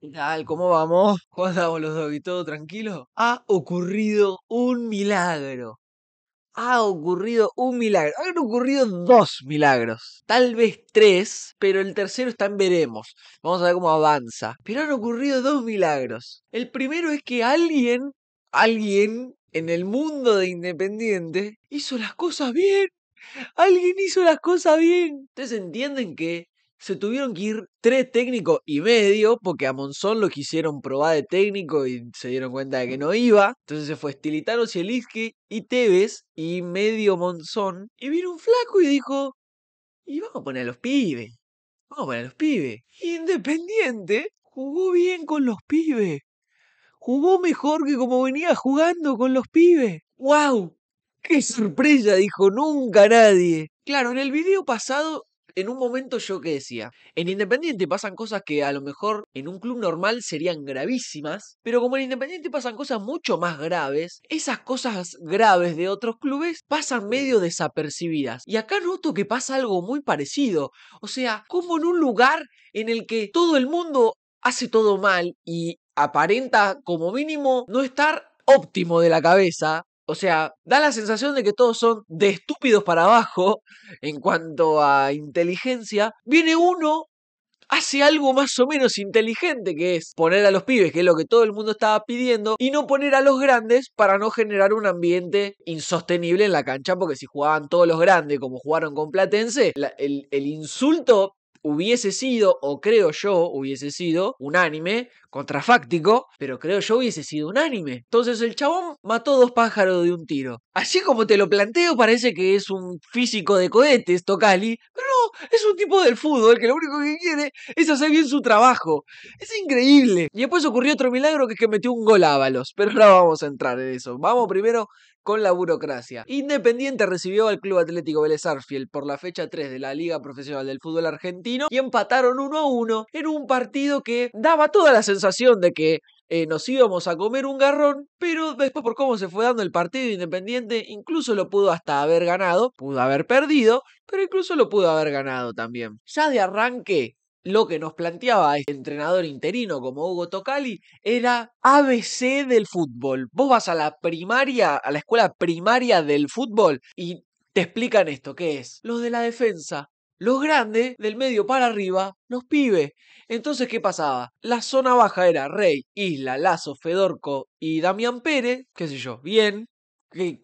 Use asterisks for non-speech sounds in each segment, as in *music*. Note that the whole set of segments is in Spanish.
¿Qué tal? ¿Cómo vamos? *laughs* ¿Cómo estamos los dos y todo tranquilo? Ha ocurrido un milagro. Ha ocurrido un milagro. Han ocurrido dos milagros. Tal vez tres, pero el tercero está en veremos. Vamos a ver cómo avanza. Pero han ocurrido dos milagros. El primero es que alguien, alguien en el mundo de Independiente hizo las cosas bien. Alguien hizo las cosas bien. Ustedes entienden que se tuvieron que ir tres técnicos y medio, porque a Monzón lo quisieron probar de técnico y se dieron cuenta de que no iba. Entonces se fue Stilitano, Zielinski y Tevez y medio Monzón. Y vino un flaco y dijo, y vamos a poner a los pibes, vamos a poner a los pibes. Independiente jugó bien con los pibes. Jugó mejor que como venía jugando con los pibes. ¡Wow! ¡Qué sorpresa! Dijo nunca nadie. Claro, en el video pasado en un momento yo que decía, en Independiente pasan cosas que a lo mejor en un club normal serían gravísimas, pero como en Independiente pasan cosas mucho más graves, esas cosas graves de otros clubes pasan medio desapercibidas. Y acá noto que pasa algo muy parecido, o sea, como en un lugar en el que todo el mundo hace todo mal y aparenta como mínimo no estar óptimo de la cabeza, o sea, da la sensación de que todos son de estúpidos para abajo en cuanto a inteligencia. Viene uno, hace algo más o menos inteligente, que es poner a los pibes, que es lo que todo el mundo estaba pidiendo, y no poner a los grandes para no generar un ambiente insostenible en la cancha, porque si jugaban todos los grandes como jugaron con Platense, el insulto hubiese sido, o creo yo, hubiese sido un anime contrafáctico, pero creo yo hubiese sido un anime. Entonces el chabón mató dos pájaros de un tiro. Así como te lo planteo, parece que es un físico de cohetes, Tocali, pero no, es un tipo del fútbol que lo único que quiere es hacer bien su trabajo. Es increíble. Y después ocurrió otro milagro que es que metió un gol pero no vamos a entrar en eso. Vamos primero con la burocracia. Independiente recibió al Club Atlético Vélez Arfiel por la fecha 3 de la Liga Profesional del Fútbol Argentino y empataron 1-1 a en un partido que daba toda la sensación de que eh, nos íbamos a comer un garrón, pero después por cómo se fue dando el partido Independiente, incluso lo pudo hasta haber ganado, pudo haber perdido, pero incluso lo pudo haber ganado también. Ya de arranque, lo que nos planteaba este entrenador interino como Hugo Tocali era ABC del fútbol. Vos vas a la primaria, a la escuela primaria del fútbol y te explican esto, ¿qué es? Los de la defensa. Los grandes, del medio para arriba, los pibes. Entonces, ¿qué pasaba? La zona baja era Rey, Isla, Lazo, Fedorco y Damián Pérez, qué sé yo, bien,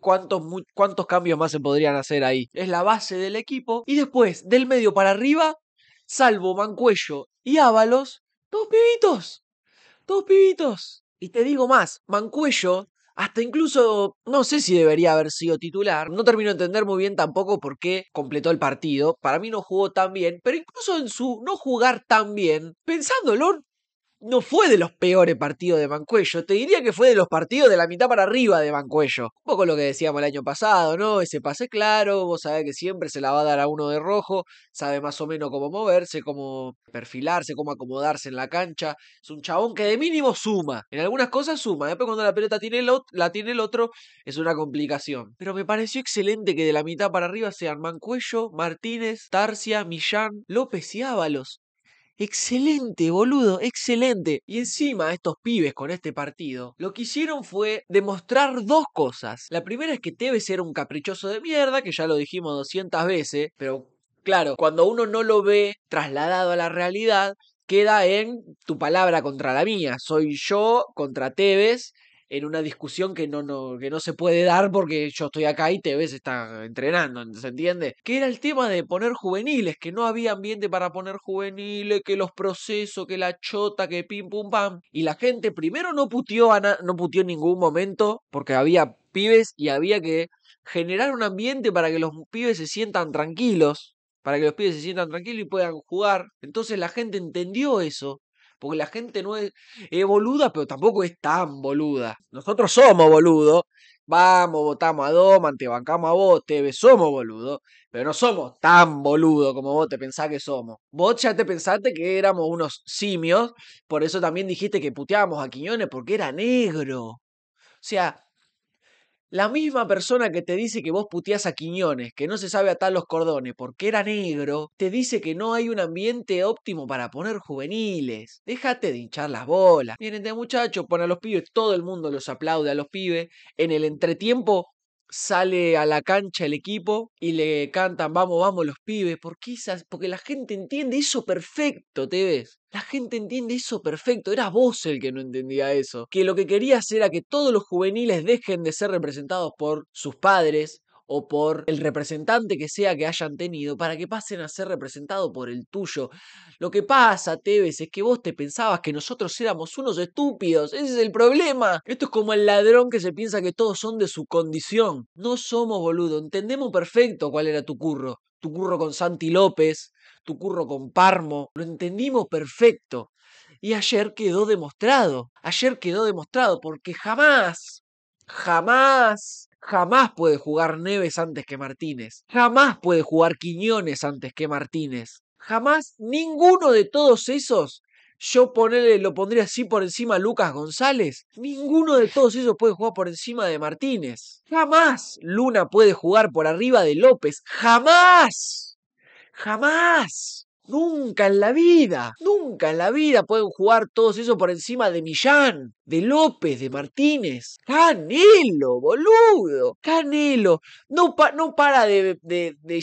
¿Cuántos, ¿Cuántos, cambios más se podrían hacer ahí? Es la base del equipo. Y después, del medio para arriba, salvo Mancuello y Ábalos, dos pibitos, dos pibitos. Y te digo más, Mancuello, hasta incluso, no sé si debería haber sido titular, no termino de entender muy bien tampoco por qué completó el partido, para mí no jugó tan bien, pero incluso en su no jugar tan bien, pensándolo, no fue de los peores partidos de Mancuello, te diría que fue de los partidos de la mitad para arriba de Mancuello. Un poco lo que decíamos el año pasado, ¿no? Ese pase claro, vos sabés que siempre se la va a dar a uno de rojo, sabe más o menos cómo moverse, cómo perfilarse, cómo acomodarse en la cancha. Es un chabón que de mínimo suma, en algunas cosas suma, después cuando la pelota tiene la tiene el otro es una complicación. Pero me pareció excelente que de la mitad para arriba sean Mancuello, Martínez, Tarcia, Millán, López y Ábalos. Excelente, boludo, excelente. Y encima estos pibes con este partido, lo que hicieron fue demostrar dos cosas. La primera es que Tevez era un caprichoso de mierda, que ya lo dijimos 200 veces, pero claro, cuando uno no lo ve trasladado a la realidad, queda en tu palabra contra la mía. Soy yo contra Tevez en una discusión que no, no, que no se puede dar porque yo estoy acá y te ves está entrenando, ¿se entiende? Que era el tema de poner juveniles, que no había ambiente para poner juveniles, que los procesos, que la chota, que pim pum pam. Y la gente primero no putió no putió en ningún momento porque había pibes y había que generar un ambiente para que los pibes se sientan tranquilos, para que los pibes se sientan tranquilos y puedan jugar. Entonces la gente entendió eso porque la gente no es, boluda, pero tampoco es tan boluda. Nosotros somos boludos. Vamos, votamos a Doman, te bancamos a vos, te somos boludo. Pero no somos tan boludos como vos te pensás que somos. Vos ya te pensaste que éramos unos simios. Por eso también dijiste que puteábamos a Quiñones porque era negro. O sea, la misma persona que te dice que vos puteás a Quiñones, que no se sabe atar los cordones porque era negro, te dice que no hay un ambiente óptimo para poner juveniles. Déjate de hinchar las bolas. Miren, de muchachos, pone a los pibes, todo el mundo los aplaude a los pibes. En el entretiempo sale a la cancha el equipo y le cantan vamos, vamos los pibes, porque porque la gente entiende eso perfecto, ¿te ves? La gente entiende eso perfecto, era vos el que no entendía eso, que lo que querías era que todos los juveniles dejen de ser representados por sus padres, o por el representante que sea que hayan tenido para que pasen a ser representado por el tuyo. Lo que pasa, Tevez, es que vos te pensabas que nosotros éramos unos estúpidos. Ese es el problema. Esto es como el ladrón que se piensa que todos son de su condición. No somos boludo. Entendemos perfecto cuál era tu curro. Tu curro con Santi López, tu curro con Parmo. Lo entendimos perfecto. Y ayer quedó demostrado. Ayer quedó demostrado porque jamás Jamás, jamás puede jugar Neves antes que Martínez. Jamás puede jugar Quiñones antes que Martínez. Jamás ninguno de todos esos yo ponerle, lo pondría así por encima a Lucas González. Ninguno de todos esos puede jugar por encima de Martínez. Jamás Luna puede jugar por arriba de López. Jamás. Jamás. Nunca en la vida, nunca en la vida pueden jugar todos eso por encima de Millán, de López, de Martínez. Canelo, boludo, Canelo. No, no para de,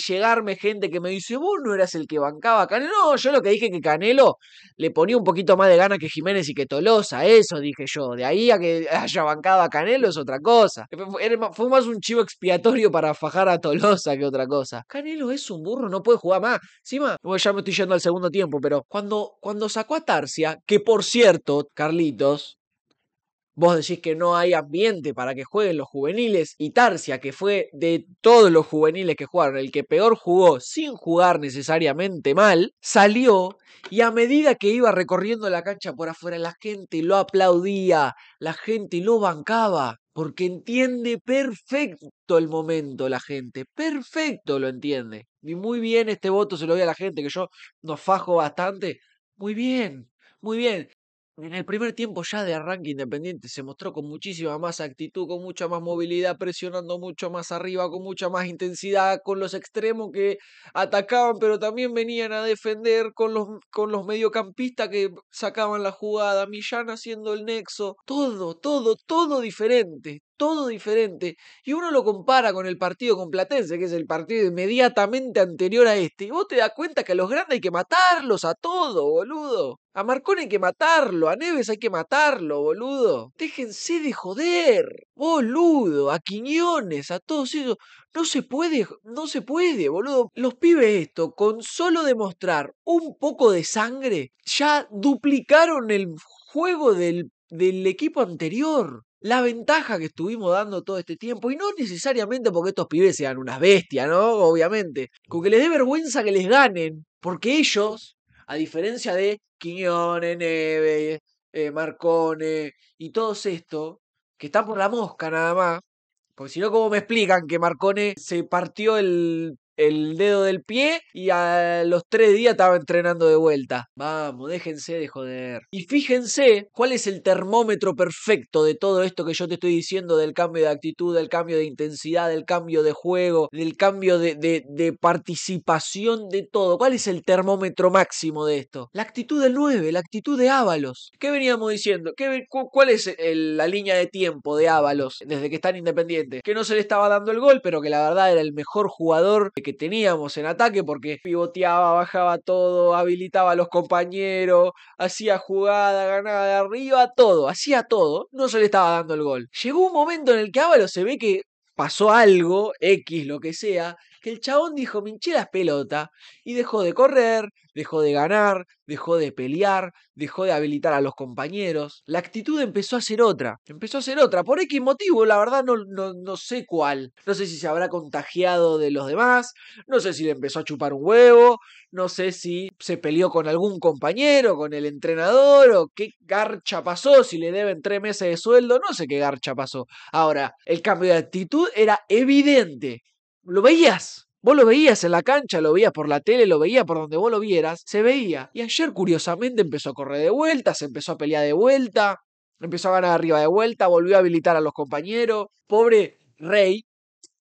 llegarme gente que me dice, vos no eras el que bancaba a Canelo. No, yo lo que dije que Canelo le ponía un poquito más de gana que Jiménez y que Tolosa, eso dije yo. De ahí a que *laughs* haya bancado a Canelo es otra cosa. Fue más un chivo expiatorio para fajar a Tolosa que otra cosa. Canelo es un burro, no puede jugar más. Encima, ya me estoy yendo al segundo tiempo, pero cuando, cuando sacó a Tarsia, que por cierto, Carlitos, vos decís que no hay ambiente para que jueguen los juveniles, y Tarsia, que fue de todos los juveniles que jugaron, el que peor jugó sin jugar necesariamente mal, salió y a medida que iba recorriendo la cancha por afuera, la gente lo aplaudía, la gente lo bancaba. Porque entiende perfecto el momento la gente, perfecto lo entiende. Y muy bien, este voto se lo doy a la gente, que yo nos fajo bastante. Muy bien, muy bien. En el primer tiempo ya de arranque independiente se mostró con muchísima más actitud, con mucha más movilidad, presionando mucho más arriba, con mucha más intensidad, con los extremos que atacaban, pero también venían a defender, con los, con los mediocampistas que sacaban la jugada, Millán haciendo el nexo, todo, todo, todo diferente, todo diferente. Y uno lo compara con el partido con Platense, que es el partido inmediatamente anterior a este. Y vos te das cuenta que a los grandes hay que matarlos a todo, boludo. A Marcón hay que matarlo, a Neves hay que matarlo, boludo. Déjense de joder, boludo, a Quiñones, a todos ellos. No se puede, no se puede, boludo. Los pibes esto, con solo demostrar un poco de sangre, ya duplicaron el juego del, del equipo anterior la ventaja que estuvimos dando todo este tiempo, y no necesariamente porque estos pibes sean unas bestias, ¿no? Obviamente, con que les dé vergüenza que les ganen, porque ellos, a diferencia de Quiñones, Neve, eh, Marcone y todos estos, que están por la mosca nada más, porque si no, ¿cómo me explican que Marcone se partió el el dedo del pie y a los tres días estaba entrenando de vuelta. Vamos, déjense de joder. Y fíjense cuál es el termómetro perfecto de todo esto que yo te estoy diciendo del cambio de actitud, del cambio de intensidad, del cambio de juego, del cambio de, participación de todo. ¿Cuál es el termómetro máximo de esto? La actitud del 9, la actitud de Ábalos. ¿Qué veníamos diciendo? ¿Qué, ¿Cuál es la línea de tiempo de Ábalos desde que están independientes? Que no se le estaba dando el gol, pero que la verdad era el mejor jugador que teníamos en ataque porque pivoteaba, bajaba todo, habilitaba a los compañeros, hacía jugada, ganaba de arriba, todo, hacía todo, no se le estaba dando el gol. Llegó un momento en el que Ábalos se ve que pasó algo, X, lo que sea, que el chabón dijo, me las y dejó de correr, dejó de ganar, dejó de pelear, dejó de habilitar a los compañeros. La actitud empezó a ser otra, empezó a ser otra, por X motivo, la verdad no, no, no sé cuál. No sé si se habrá contagiado de los demás, no sé si le empezó a chupar un huevo, no sé si se peleó con algún compañero, con el entrenador, o qué garcha pasó, si le deben tres meses de sueldo, no sé qué garcha pasó. Ahora, el cambio de actitud era evidente, lo veías. Vos lo veías en la cancha, lo veías por la tele, lo veías por donde vos lo vieras, se veía. Y ayer, curiosamente, empezó a correr de vuelta, se empezó a pelear de vuelta, empezó a ganar arriba de vuelta, volvió a habilitar a los compañeros. Pobre Rey,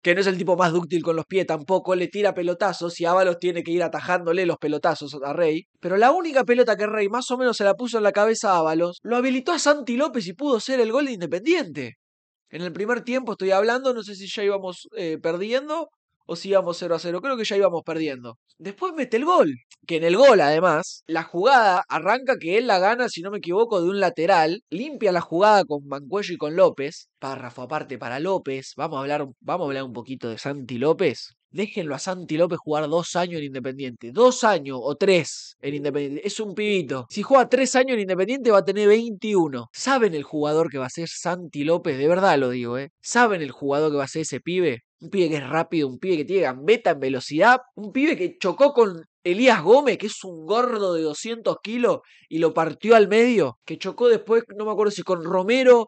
que no es el tipo más dúctil con los pies tampoco, le tira pelotazos y Ábalos tiene que ir atajándole los pelotazos a Rey. Pero la única pelota que Rey más o menos se la puso en la cabeza a Ábalos, lo habilitó a Santi López y pudo ser el gol de Independiente. En el primer tiempo estoy hablando, no sé si ya íbamos eh, perdiendo o si íbamos 0 a 0. Creo que ya íbamos perdiendo. Después mete el gol, que en el gol además, la jugada arranca que él la gana, si no me equivoco, de un lateral, limpia la jugada con Mancuello y con López. Párrafo aparte para López, vamos a hablar, vamos a hablar un poquito de Santi López. Déjenlo a Santi López jugar dos años en Independiente. Dos años o tres en Independiente. Es un pibito. Si juega tres años en Independiente va a tener 21. ¿Saben el jugador que va a ser Santi López? De verdad lo digo, ¿eh? ¿Saben el jugador que va a ser ese pibe? Un pibe que es rápido, un pibe que tiene gambeta en velocidad, un pibe que chocó con Elías Gómez, que es un gordo de 200 kilos y lo partió al medio, que chocó después, no me acuerdo si con Romero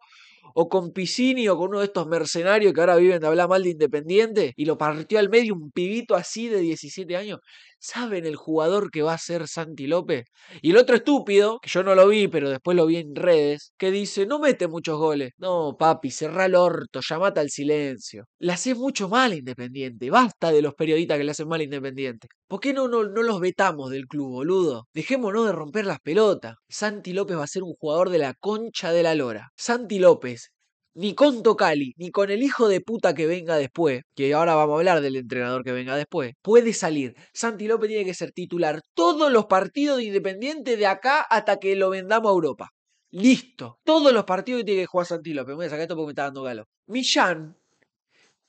o con Piscini o con uno de estos mercenarios que ahora viven de hablar mal de Independiente y lo partió al medio un pibito así de 17 años. ¿Saben el jugador que va a ser Santi López? Y el otro estúpido, que yo no lo vi, pero después lo vi en redes, que dice, no mete muchos goles. No, papi, cerrá el orto, mata al silencio. Le hace mucho mal Independiente. Basta de los periodistas que le hacen mal a Independiente. ¿Por qué no, no, no los vetamos del club, boludo? Dejémonos de romper las pelotas. Santi López va a ser un jugador de la concha de la lora. Santi López ni con Tocali, ni con el hijo de puta que venga después, que ahora vamos a hablar del entrenador que venga después, puede salir. Santi López tiene que ser titular todos los partidos de Independiente de acá hasta que lo vendamos a Europa. Listo. Todos los partidos tiene que jugar Santi López. voy a sacar esto porque me está dando galo. Millán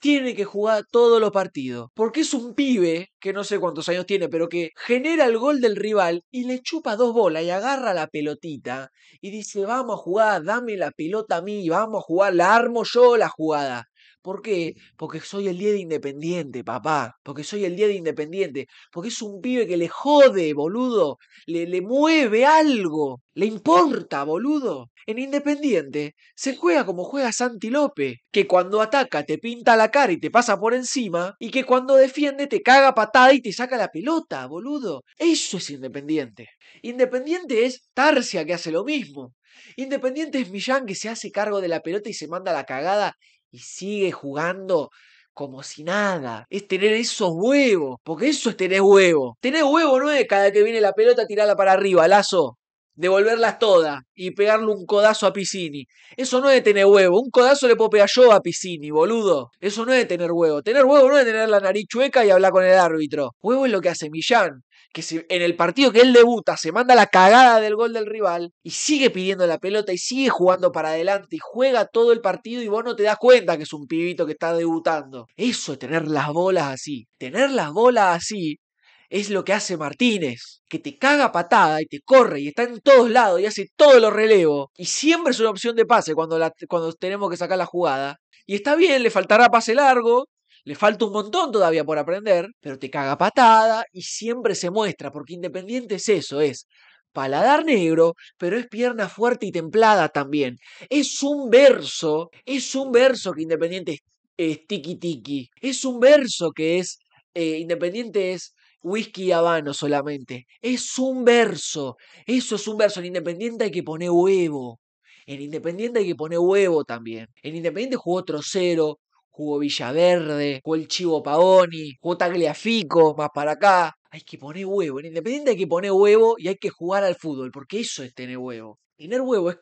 tiene que jugar todos los partidos. Porque es un pibe, que no sé cuántos años tiene, pero que genera el gol del rival y le chupa dos bolas y agarra la pelotita y dice, vamos a jugar, dame la pelota a mí, vamos a jugar, la armo yo la jugada. ¿Por qué? Porque soy el día de independiente, papá. Porque soy el día de independiente. Porque es un pibe que le jode, boludo. Le, le mueve algo. Le importa, boludo. En Independiente se juega como juega Santi que cuando ataca te pinta la cara y te pasa por encima, y que cuando defiende te caga patada y te saca la pelota, boludo. Eso es Independiente. Independiente es Tarsia que hace lo mismo. Independiente es Millán que se hace cargo de la pelota y se manda la cagada y sigue jugando como si nada. Es tener esos huevos. Porque eso es tener huevo. Tener huevo no es cada que viene la pelota tirarla para arriba, lazo devolverlas todas y pegarle un codazo a Piscini. Eso no es de tener huevo. Un codazo le puedo pegar yo a Piscini, boludo. Eso no es de tener huevo. Tener huevo no es tener la nariz chueca y hablar con el árbitro. Huevo es lo que hace Millán. Que en el partido que él debuta se manda la cagada del gol del rival y sigue pidiendo la pelota y sigue jugando para adelante y juega todo el partido y vos no te das cuenta que es un pibito que está debutando. Eso es tener las bolas así. Tener las bolas así es lo que hace Martínez, que te caga patada y te corre y está en todos lados y hace todo lo relevo. Y siempre es una opción de pase cuando, cuando tenemos que sacar la jugada. Y está bien, le faltará pase largo, le falta un montón todavía por aprender, pero te caga patada y siempre se muestra, porque Independiente es eso, es paladar negro, pero es pierna fuerte y templada también. Es un verso, es un verso que Independiente es, tiki tiki, es un verso que es, eh, Independiente es whisky habano solamente. Es un verso. Eso es un verso. En Independiente hay que poner huevo. En Independiente hay que poner huevo también. En Independiente jugó Trocero, jugó Villaverde, jugó el Chivo Paoni, jugó Tagliafico, más para acá. Hay que poner huevo. En Independiente hay que poner huevo y hay que jugar al fútbol, porque eso es tener huevo. Tener huevo es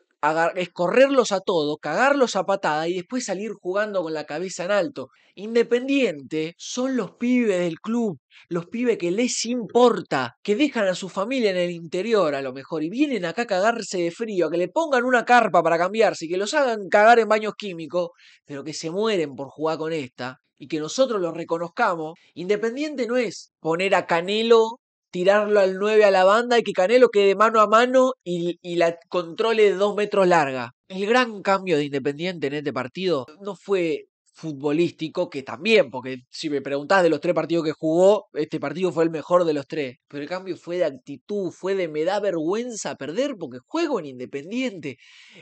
escorrerlos a todo, cagarlos a patada y después salir jugando con la cabeza en alto. Independiente son los pibes del club, los pibes que les importa, que dejan a su familia en el interior a lo mejor y vienen acá a cagarse de frío, que le pongan una carpa para cambiarse y que los hagan cagar en baños químicos, pero que se mueren por jugar con esta y que nosotros los reconozcamos. Independiente no es poner a Canelo tirarlo al 9 a la banda y que Canelo quede mano a mano y, y la controle de dos metros larga. El gran cambio de Independiente en este partido no fue futbolístico que también, porque si me preguntás de los tres partidos que jugó, este partido fue el mejor de los tres. Pero el cambio fue de actitud, fue de me da vergüenza perder porque juego en Independiente.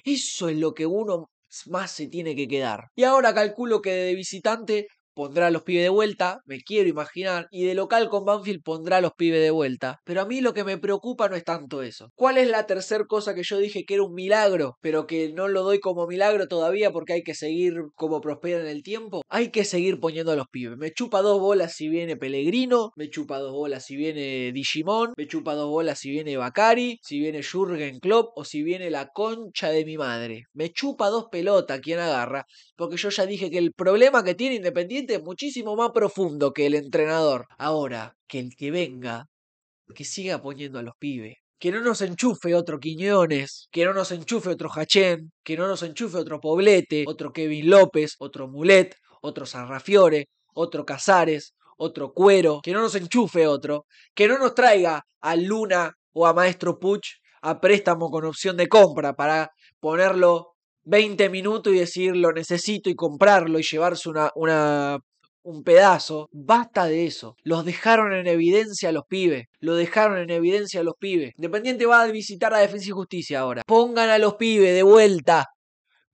Eso es lo que uno más se tiene que quedar. Y ahora calculo que de visitante pondrá a los pibes de vuelta, me quiero imaginar, y de local con Banfield pondrá a los pibes de vuelta. Pero a mí lo que me preocupa no es tanto eso. ¿Cuál es la tercera cosa que yo dije que era un milagro, pero que no lo doy como milagro todavía porque hay que seguir como prospera en el tiempo? Hay que seguir poniendo a los pibes. Me chupa dos bolas si viene Pellegrino, me chupa dos bolas si viene Digimon, me chupa dos bolas si viene Bakari, si viene Jurgen Klopp o si viene la concha de mi madre. Me chupa dos pelotas quien agarra, porque yo ya dije que el problema que tiene Independiente muchísimo más profundo que el entrenador. Ahora, que el que venga, que siga poniendo a los pibes. Que no nos enchufe otro Quiñones, que no nos enchufe otro Hachén, que no nos enchufe otro Poblete, otro Kevin López, otro Mulet, otro Sarrafiore, otro Casares, otro Cuero, que no nos enchufe otro, que no nos traiga a Luna o a Maestro Puch a préstamo con opción de compra para ponerlo 20 minutos y decir lo necesito y comprarlo y llevarse una, un pedazo. Basta de eso. Los dejaron en evidencia los pibes. Lo dejaron en evidencia a los pibes. dependiente va a visitar la Defensa y Justicia ahora. Pongan a los pibes de vuelta.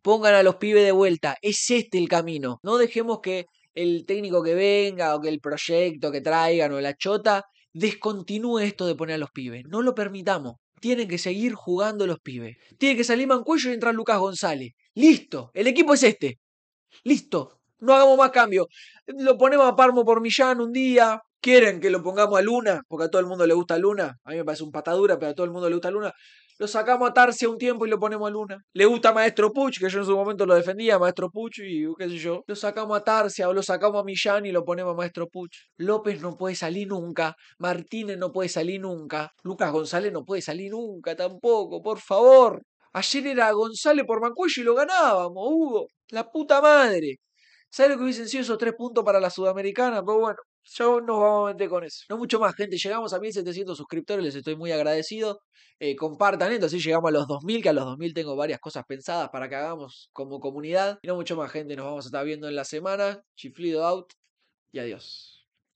Pongan a los pibes de vuelta. Es este el camino. No dejemos que el técnico que venga o que el proyecto que traigan o la chota descontinúe esto de poner a los pibes. No lo permitamos tienen que seguir jugando los pibes. Tiene que salir Mancuello y entrar Lucas González. Listo, el equipo es este. Listo, no hagamos más cambio. Lo ponemos a Parmo por Millán un día, quieren que lo pongamos a Luna, porque a todo el mundo le gusta Luna. A mí me parece un patadura, pero a todo el mundo le gusta Luna. Lo sacamos a Tarcia un tiempo y lo ponemos a Luna. Le gusta Maestro Puch, que yo en su momento lo defendía, Maestro Puch, y qué sé yo. Lo sacamos a Tarcia o lo sacamos a Millán y lo ponemos a Maestro Puch. López no puede salir nunca. Martínez no puede salir nunca. Lucas González no puede salir nunca tampoco, por favor. Ayer era González por Mancuello y lo ganábamos, Hugo. La puta madre. ¿Sabes lo que hubiesen sido esos tres puntos para la Sudamericana? Pero bueno, yo nos vamos a meter con eso. No mucho más, gente. Llegamos a 1700 suscriptores, les estoy muy agradecido. Eh, compartan esto, así llegamos a los 2000, que a los 2000 tengo varias cosas pensadas para que hagamos como comunidad. Y no mucho más, gente. Nos vamos a estar viendo en la semana. Chiflido out y adiós.